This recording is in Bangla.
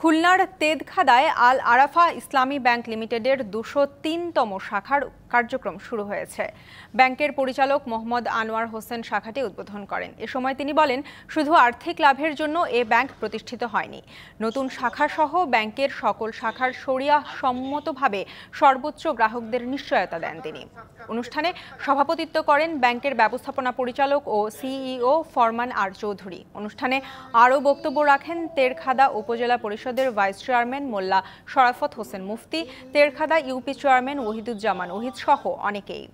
খুলনার তেদখাদায় আল আরাফা ইসলামী ব্যাংক লিমিটেডের দুশো তিনতম শাখার কার্যক্রম শুরু হয়েছে ব্যাংকের পরিচালক মোহাম্মদ আনোয়ার হোসেন শাখাটি উদ্বোধন করেন এ সময় তিনি বলেন শুধু আর্থিক লাভের জন্য এ ব্যাংক প্রতিষ্ঠিত হয়নি নতুন শাখাসহ ব্যাংকের সকল শাখার সরিয়া সম্মতভাবে সর্বোচ্চ গ্রাহকদের নিশ্চয়তা দেন তিনি অনুষ্ঠানে সভাপতিত্ব করেন ব্যাংকের ব্যবস্থাপনা পরিচালক ও সিইও ফরমান আর চৌধুরী অনুষ্ঠানে আরও বক্তব্য রাখেন তেরখাদা উপজেলা পরিষদ পরিষদের vice chairman Molla Sharafat Hossain Mufti Terokhada UP chairman Ohiduzzaman Ohid সহ অনেকেই